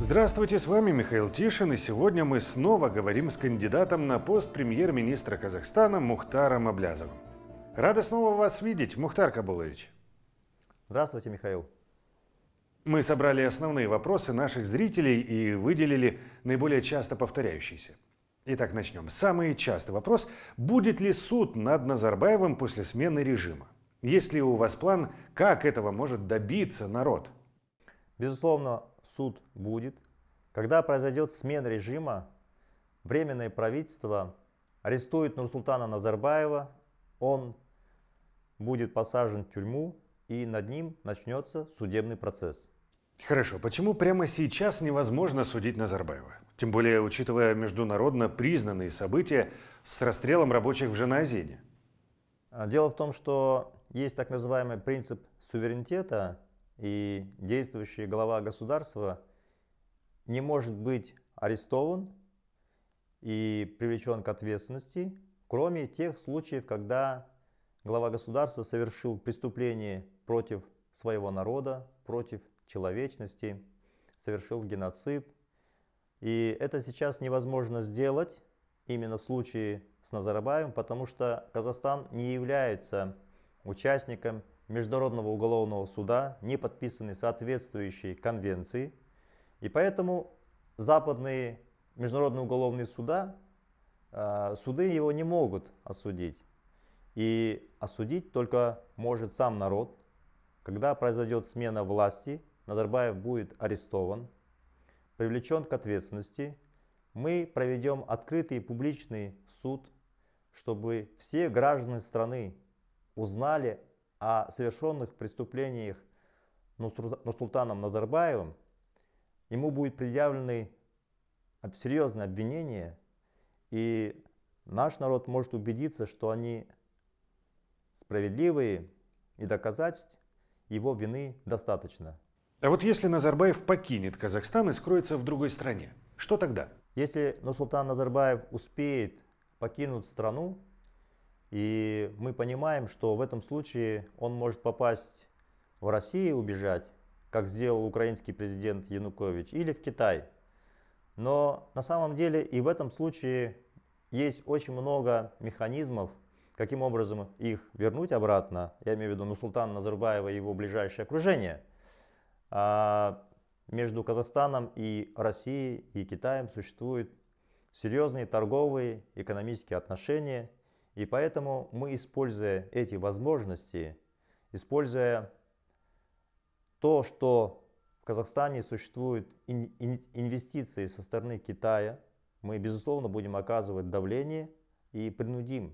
Здравствуйте, с вами Михаил Тишин, и сегодня мы снова говорим с кандидатом на пост премьер-министра Казахстана Мухтаром Аблязовым. Рада снова вас видеть, Мухтар Кабулович. Здравствуйте, Михаил. Мы собрали основные вопросы наших зрителей и выделили наиболее часто повторяющиеся. Итак, начнем. Самый частый вопрос – будет ли суд над Назарбаевым после смены режима? Есть ли у вас план, как этого может добиться народ? Безусловно, суд будет. Когда произойдет смена режима, Временное правительство арестует Нурсултана Назарбаева, он будет посажен в тюрьму, и над ним начнется судебный процесс. Хорошо, почему прямо сейчас невозможно судить Назарбаева? Тем более, учитывая международно признанные события с расстрелом рабочих в Женазине. А, дело в том, что есть так называемый принцип суверенитета, и действующий глава государства не может быть арестован и привлечен к ответственности, кроме тех случаев, когда глава государства совершил преступление против своего народа, против человечности, совершил геноцид. И это сейчас невозможно сделать именно в случае с Назарбаевым, потому что Казахстан не является участником Международного уголовного суда не подписаны соответствующие конвенции, и поэтому западные международные уголовные суда, э, суды его не могут осудить. И осудить только может сам народ. Когда произойдет смена власти, Назарбаев будет арестован, привлечен к ответственности. Мы проведем открытый публичный суд, чтобы все граждане страны узнали о совершенных преступлениях Нурсултаном Назарбаевым, ему будет предъявлены серьезные обвинения, и наш народ может убедиться, что они справедливые, и доказать его вины достаточно. А вот если Назарбаев покинет Казахстан и скроется в другой стране, что тогда? Если Нурсултан Назарбаев успеет покинуть страну, и мы понимаем, что в этом случае он может попасть в Россию, убежать, как сделал украинский президент Янукович, или в Китай. Но на самом деле и в этом случае есть очень много механизмов, каким образом их вернуть обратно. Я имею в виду Нусултана Назарбаева и его ближайшее окружение. А между Казахстаном и Россией и Китаем существуют серьезные торговые, экономические отношения – и поэтому мы, используя эти возможности, используя то, что в Казахстане существуют инвестиции со стороны Китая, мы, безусловно, будем оказывать давление и принудим,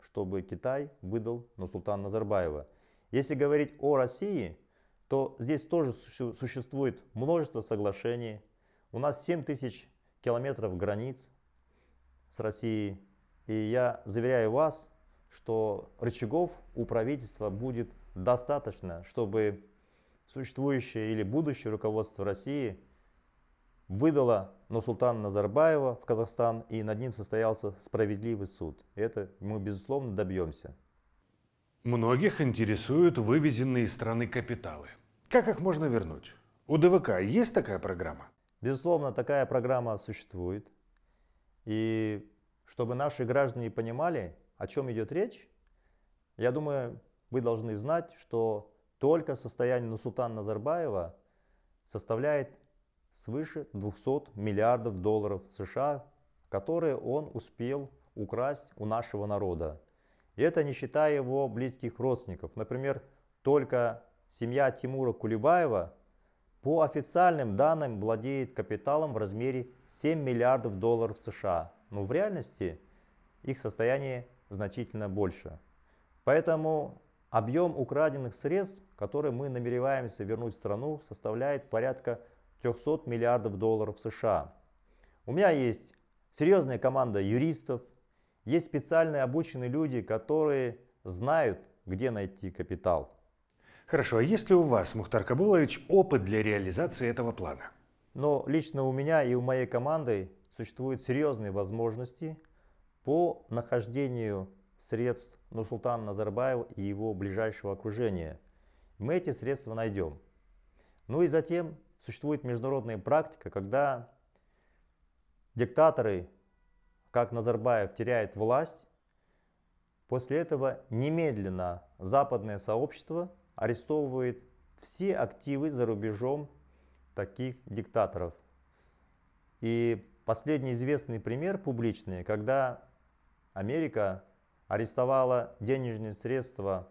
чтобы Китай выдал Нурсултана Назарбаева. Если говорить о России, то здесь тоже существует множество соглашений. У нас 7 тысяч километров границ с Россией. И я заверяю вас, что рычагов у правительства будет достаточно, чтобы существующее или будущее руководство России выдало Нурсултана Назарбаева в Казахстан, и над ним состоялся справедливый суд. Это мы, безусловно, добьемся. Многих интересуют вывезенные из страны капиталы. Как их можно вернуть? У ДВК есть такая программа? Безусловно, такая программа существует. И чтобы наши граждане понимали, о чем идет речь, я думаю, вы должны знать, что только состояние Нусултана Назарбаева составляет свыше 200 миллиардов долларов США, которые он успел украсть у нашего народа. И это не считая его близких родственников. Например, только семья Тимура Кулебаева по официальным данным владеет капиталом в размере 7 миллиардов долларов США но в реальности их состояние значительно больше. Поэтому объем украденных средств, которые мы намереваемся вернуть в страну, составляет порядка 300 миллиардов долларов США. У меня есть серьезная команда юристов, есть специально обученные люди, которые знают, где найти капитал. Хорошо, а есть ли у вас, Мухтар Кабулович, опыт для реализации этого плана? Но лично у меня и у моей команды существуют серьезные возможности по нахождению средств Нурсултана Назарбаева и его ближайшего окружения. Мы эти средства найдем. Ну и затем существует международная практика, когда диктаторы, как Назарбаев, теряют власть, после этого немедленно западное сообщество арестовывает все активы за рубежом таких диктаторов. И Последний известный пример публичный, когда Америка арестовала денежные средства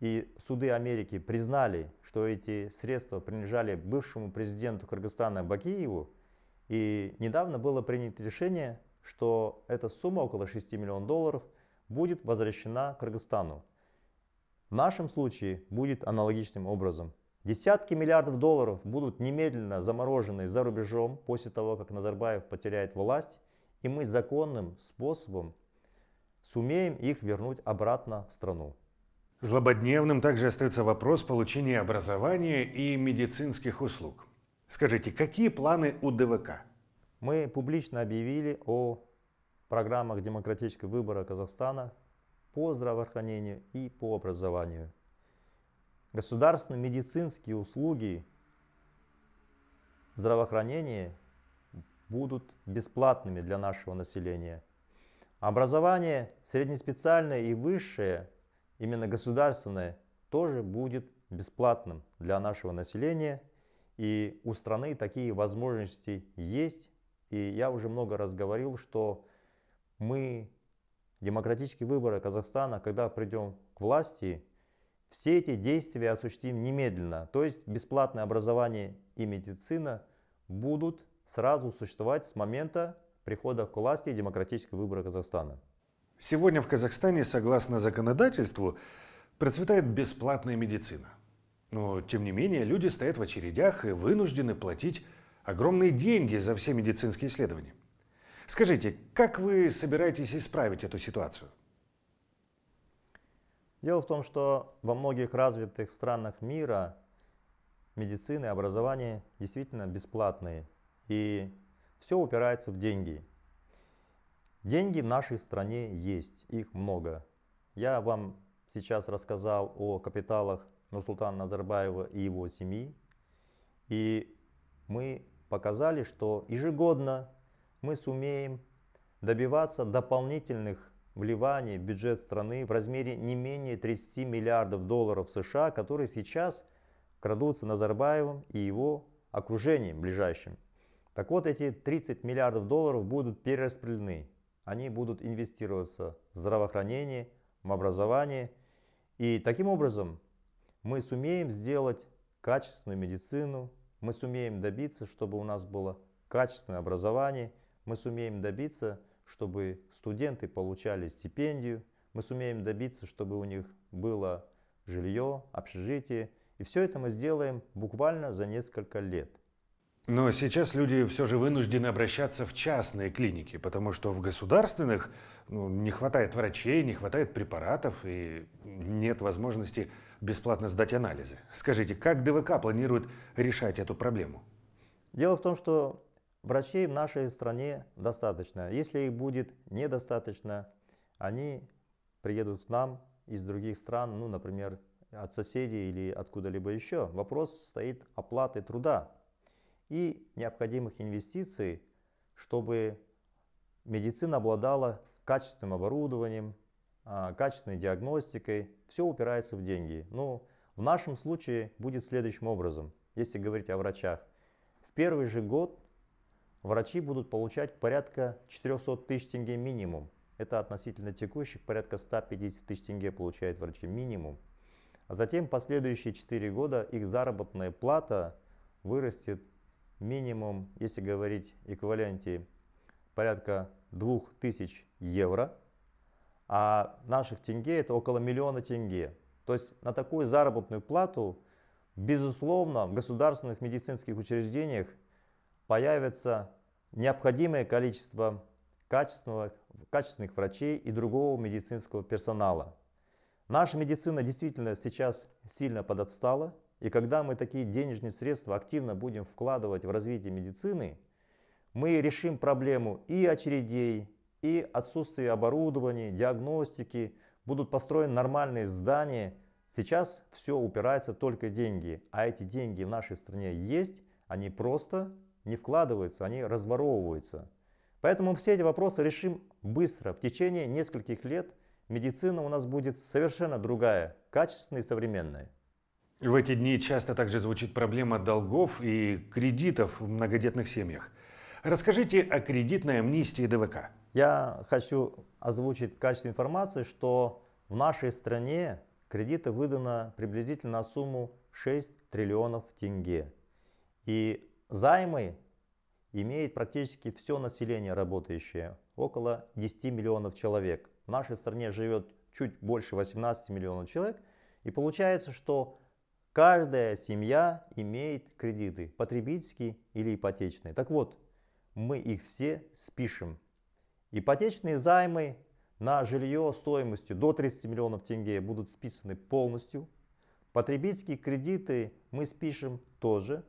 и суды Америки признали, что эти средства принадлежали бывшему президенту Кыргызстана Бакиеву, и недавно было принято решение, что эта сумма, около 6 миллионов долларов, будет возвращена Кыргызстану. В нашем случае будет аналогичным образом. Десятки миллиардов долларов будут немедленно заморожены за рубежом после того, как Назарбаев потеряет власть, и мы законным способом сумеем их вернуть обратно в страну. Злободневным также остается вопрос получения образования и медицинских услуг. Скажите, какие планы у ДВК? Мы публично объявили о программах демократического выбора Казахстана по здравоохранению и по образованию – Государственные медицинские услуги здравоохранение будут бесплатными для нашего населения. Образование среднеспециальное и высшее, именно государственное, тоже будет бесплатным для нашего населения. И у страны такие возможности есть. И я уже много раз говорил, что мы демократические выборы Казахстана, когда придем к власти, все эти действия осуществим немедленно, то есть бесплатное образование и медицина будут сразу существовать с момента прихода к власти и демократического выбора Казахстана. Сегодня в Казахстане, согласно законодательству, процветает бесплатная медицина. Но, тем не менее, люди стоят в очередях и вынуждены платить огромные деньги за все медицинские исследования. Скажите, как вы собираетесь исправить эту ситуацию? Дело в том, что во многих развитых странах мира медицина и образование действительно бесплатные. И все упирается в деньги. Деньги в нашей стране есть, их много. Я вам сейчас рассказал о капиталах Нурсултана Назарбаева и его семьи. И мы показали, что ежегодно мы сумеем добиваться дополнительных в Ливане бюджет страны в размере не менее 30 миллиардов долларов США, которые сейчас крадутся Назарбаевым и его окружением ближайшим. Так вот, эти 30 миллиардов долларов будут перераспределены. Они будут инвестироваться в здравоохранение, в образование. И таким образом мы сумеем сделать качественную медицину, мы сумеем добиться, чтобы у нас было качественное образование, мы сумеем добиться, чтобы студенты получали стипендию, мы сумеем добиться, чтобы у них было жилье, общежитие. И все это мы сделаем буквально за несколько лет. Но сейчас люди все же вынуждены обращаться в частные клиники, потому что в государственных ну, не хватает врачей, не хватает препаратов и нет возможности бесплатно сдать анализы. Скажите, как ДВК планирует решать эту проблему? Дело в том, что Врачей в нашей стране достаточно. Если их будет недостаточно, они приедут к нам из других стран, ну, например, от соседей или откуда-либо еще. Вопрос стоит оплаты труда и необходимых инвестиций, чтобы медицина обладала качественным оборудованием, а, качественной диагностикой. Все упирается в деньги. Ну, в нашем случае будет следующим образом, если говорить о врачах. В первый же год врачи будут получать порядка 400 тысяч тенге минимум. Это относительно текущих, порядка 150 тысяч тенге получают врачи минимум. А затем последующие 4 года их заработная плата вырастет минимум, если говорить эквиваленте, порядка 2000 евро. А наших тенге это около миллиона тенге. То есть на такую заработную плату, безусловно, в государственных медицинских учреждениях появится необходимое количество качественных, качественных врачей и другого медицинского персонала. Наша медицина действительно сейчас сильно подотстала, и когда мы такие денежные средства активно будем вкладывать в развитие медицины, мы решим проблему и очередей, и отсутствия оборудования, диагностики, будут построены нормальные здания. Сейчас все упирается только деньги, а эти деньги в нашей стране есть, они просто не вкладываются, они разворовываются. Поэтому все эти вопросы решим быстро. В течение нескольких лет медицина у нас будет совершенно другая, качественная и современная. В эти дни часто также звучит проблема долгов и кредитов в многодетных семьях. Расскажите о кредитной амнистии ДВК. Я хочу озвучить в качестве информации, что в нашей стране кредиты выдано приблизительно на сумму 6 триллионов тенге. И Займы имеет практически все население работающее, около 10 миллионов человек. В нашей стране живет чуть больше 18 миллионов человек. И получается, что каждая семья имеет кредиты, потребительские или ипотечные. Так вот, мы их все спишем. Ипотечные займы на жилье стоимостью до 30 миллионов тенге будут списаны полностью. Потребительские кредиты мы спишем тоже.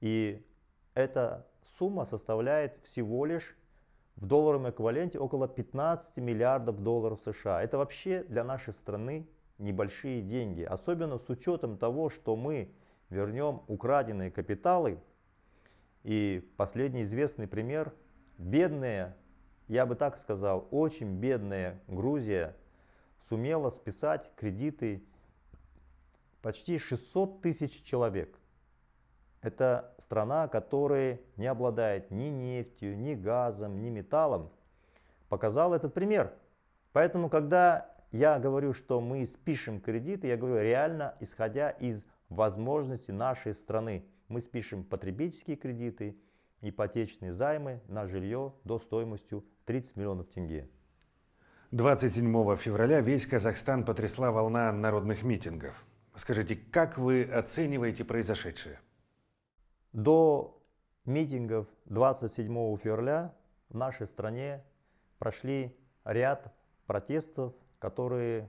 И эта сумма составляет всего лишь в долларовом эквиваленте около 15 миллиардов долларов США. Это вообще для нашей страны небольшие деньги, особенно с учетом того, что мы вернем украденные капиталы. И последний известный пример, бедная, я бы так сказал, очень бедная Грузия сумела списать кредиты почти 600 тысяч человек. Это страна, которая не обладает ни нефтью, ни газом, ни металлом. Показал этот пример. Поэтому, когда я говорю, что мы спишем кредиты, я говорю реально, исходя из возможности нашей страны. Мы спишем потребительские кредиты, ипотечные займы на жилье до стоимостью 30 миллионов тенге. 27 февраля весь Казахстан потрясла волна народных митингов. Скажите, как вы оцениваете произошедшее? До митингов 27 февраля в нашей стране прошли ряд протестов, которые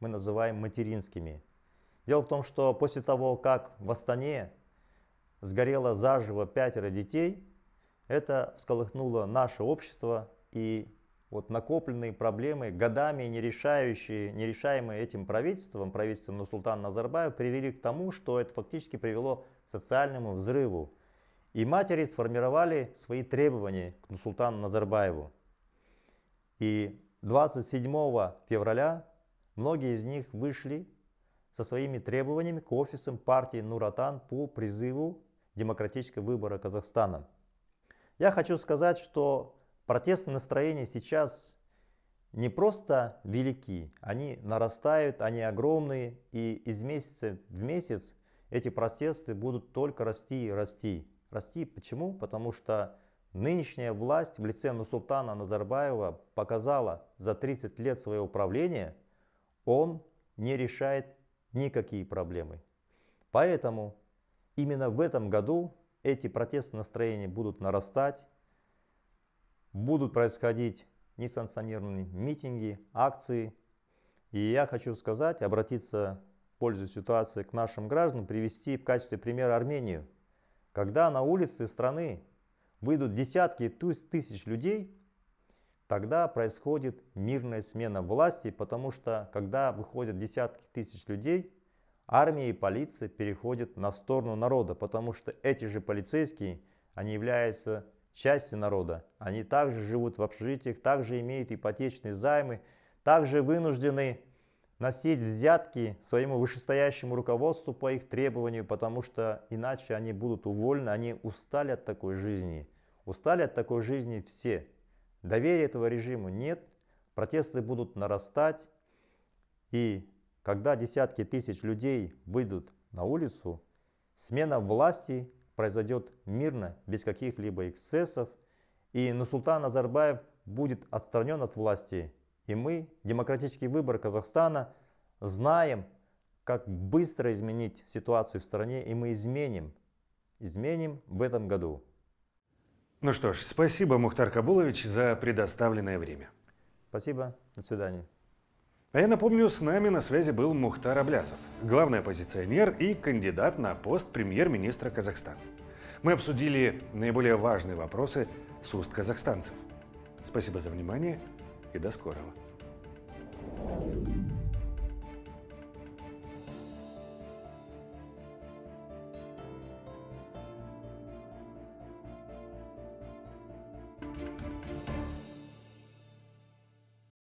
мы называем материнскими. Дело в том, что после того, как в Астане сгорело заживо пятеро детей, это всколыхнуло наше общество, и вот накопленные проблемы, годами не решающие, не решаемые этим правительством, правительством нусултана Назарбаева, привели к тому, что это фактически привело к социальному взрыву. И матери сформировали свои требования к нусултану Назарбаеву. И 27 февраля многие из них вышли со своими требованиями к офисам партии Нуратан по призыву демократического выбора Казахстана. Я хочу сказать, что Протестные настроения сейчас не просто велики, они нарастают, они огромные, и из месяца в месяц эти протесты будут только расти и расти. Расти почему? Потому что нынешняя власть в лице Нусултана Назарбаева показала за 30 лет своего правления, он не решает никакие проблемы. Поэтому именно в этом году эти протестные настроения будут нарастать, будут происходить несанкционированные митинги, акции. И я хочу сказать, обратиться, пользуясь ситуацией, к нашим гражданам, привести в качестве примера Армению. Когда на улицы страны выйдут десятки тысяч людей, тогда происходит мирная смена власти, потому что когда выходят десятки тысяч людей, армия и полиция переходят на сторону народа, потому что эти же полицейские, они являются частью народа. Они также живут в общежитиях, также имеют ипотечные займы, также вынуждены носить взятки своему вышестоящему руководству по их требованию, потому что иначе они будут уволены, они устали от такой жизни. Устали от такой жизни все. Доверия этого режиму нет, протесты будут нарастать, и когда десятки тысяч людей выйдут на улицу, смена власти произойдет мирно, без каких-либо эксцессов, и Нусултан Назарбаев будет отстранен от власти. И мы, демократический выбор Казахстана, знаем, как быстро изменить ситуацию в стране, и мы изменим, изменим в этом году. Ну что ж, спасибо, Мухтар Кабулович, за предоставленное время. Спасибо, до свидания. А я напомню, с нами на связи был Мухтар Аблясов, главный оппозиционер и кандидат на пост премьер-министра Казахстана. Мы обсудили наиболее важные вопросы с уст казахстанцев. Спасибо за внимание и до скорого.